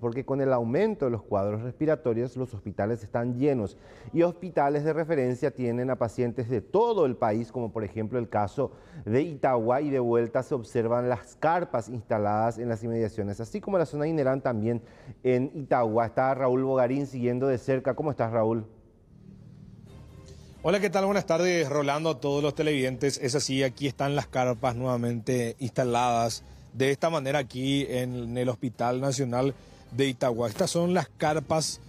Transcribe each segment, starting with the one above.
porque con el aumento de los cuadros respiratorios los hospitales están llenos y hospitales de referencia tienen a pacientes de todo el país, como por ejemplo el caso de Itagua y de vuelta se observan las carpas instaladas en las inmediaciones, así como la zona de Inerán también en Itagua. Está Raúl Bogarín siguiendo de cerca. ¿Cómo estás Raúl? Hola, ¿qué tal? Buenas tardes, Rolando, a todos los televidentes. Es así, aquí están las carpas nuevamente instaladas de esta manera aquí en el Hospital Nacional de Itagua. Estas son las carpas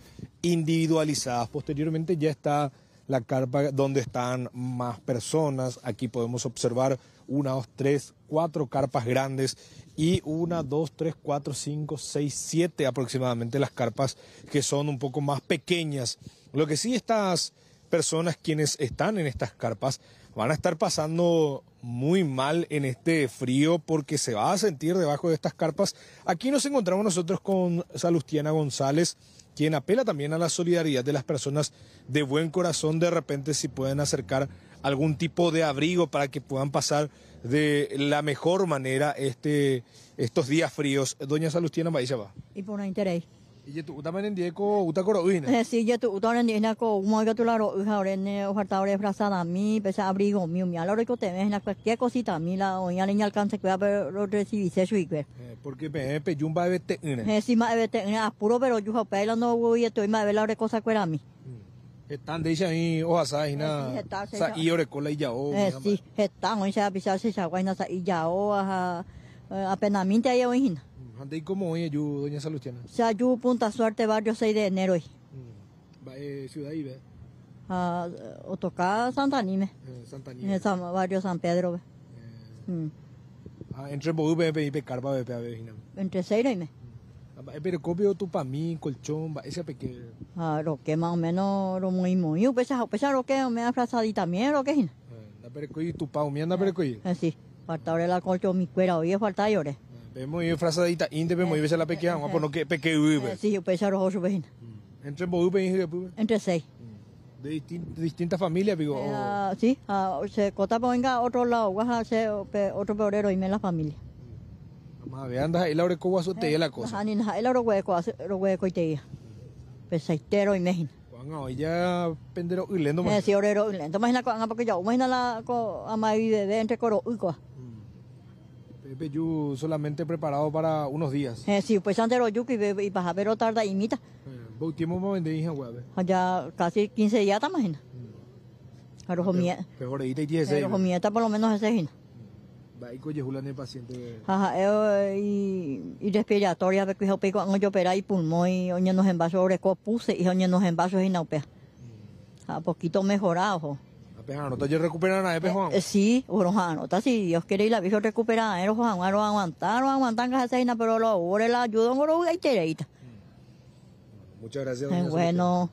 individualizadas. Posteriormente ya está la carpa donde están más personas. Aquí podemos observar una, dos, tres, cuatro carpas grandes y una, dos, tres, cuatro, cinco, seis, siete aproximadamente las carpas que son un poco más pequeñas. Lo que sí estas personas quienes están en estas carpas van a estar pasando muy mal en este frío porque se va a sentir debajo de estas carpas. Aquí nos encontramos nosotros con Salustiana González, quien apela también a la solidaridad de las personas de buen corazón, de repente si pueden acercar algún tipo de abrigo para que puedan pasar de la mejor manera este, estos días fríos. Doña Salustiana se va. Y por interés. Y Ije tu uta mene ndie ko uta ko roí, ¿no? Sí, ije tu uta mene ndie ko uma que tu la roí ahora en oferta ahora frazada a mí, pese abrigo mío, mi alore que te ves en cualquier cosita a mí la oña leña alcance que va pero lo recibí se su ique. Pues. Eh, porque pe pe jumba vete, ¿no? Sí, ma vete, apuro pero yo pa pues, la no voy estoy ma ve la ore cosa que era a mí. Mm. Están de ella ahí, o sea, eh, ahí nada. Sa y ore cola y ya oh, eh, Sí, están, o sea, pisarse esa guayna sa y ya o, oh, apenas minte ahí o hina. ¿Cómo y como doña Salustiana. Se ayu Punta Suerte barrio 6 de enero hoy. Mm, va eh, ciudad ibe. Ah, o Santa Anime. Eh, Santa Anime. En barrio San Pedro. Entre eh. Mm. Ah, entre Boube y Pecarba Pepe Entre Seira y me. Mm. Ah, eh, pero copio tu pa mí, colchón, ese pequeño. Ah, lo que más o menos lo muy muy, pesa, pesa lo que me ha frazadita también, lo que es. La percoí tu pa, mí, anda percoí. Eh, sí, falta ahora la colchón mi cuera, hoy falta llorar. Vemos y frazadita, inte vemos y la pequeña, vamos a poner que vive eh, Sí, yo pensaba los ocho pues, mm. Entre Bohupe y Higepu. Pues, pues, entre seis. Mm. De, distintas familias, digo. Eh, ah, sí, ah, se cotaba venga otro lado, guaja, se, otro peorero y me la familia. Más mm. bien, andas ahí, Laura, ¿cómo te la eh, cosa? Ajá, ni nada, ahí, Laura, hueco y te iba. Pesaitero, imagina. Bueno, ella pendero y lento más. Sí, orero y lento, imagina, porque yo, imagina la, ama y bebé entre coro y coa. Peyú solamente preparado para unos días. Eh, sí, pues antes lo yuki y para pero tarda y mita. ¿Cuánto tiempo me hija Allá casi 15 días te imaginas. Mm. Pero jomía. y Pero eh, está por lo menos ese hija. Va y coye julan el paciente. Ajá, eh, y, y respiratoria, porque yo pico, yo operé y pulmón y oñe nos envasos sobre puse y oñe nos envasos y naupea. A mm. poquito mejorado, ¿No yo recuperar a Epe eh, Juan. Eh, sí, Juan, está si Dios quiere y la vieja recupera a Epe Juan, no no aguantan que pero lo ahora la ayuda lo y Tereita. Mm. Muchas gracias, doña. Eh, bueno.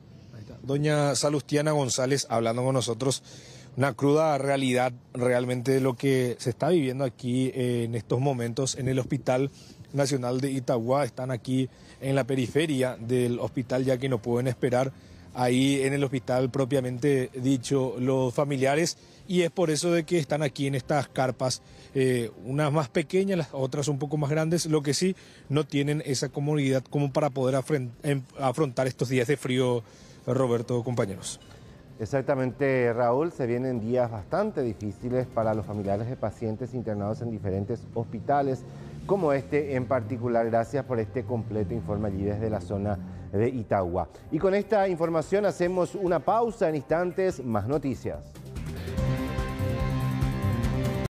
Doña Salustiana González hablando con nosotros. Una cruda realidad realmente de lo que se está viviendo aquí en estos momentos en el hospital Nacional de Itagua. Están aquí en la periferia del hospital ya que no pueden esperar ahí en el hospital propiamente dicho los familiares y es por eso de que están aquí en estas carpas, eh, unas más pequeñas, las otras un poco más grandes, lo que sí no tienen esa comunidad como para poder afrontar estos días de frío, Roberto, compañeros. Exactamente, Raúl, se vienen días bastante difíciles para los familiares de pacientes internados en diferentes hospitales, como este en particular. Gracias por este completo informe allí desde la zona de Y con esta información hacemos una pausa en instantes, más noticias.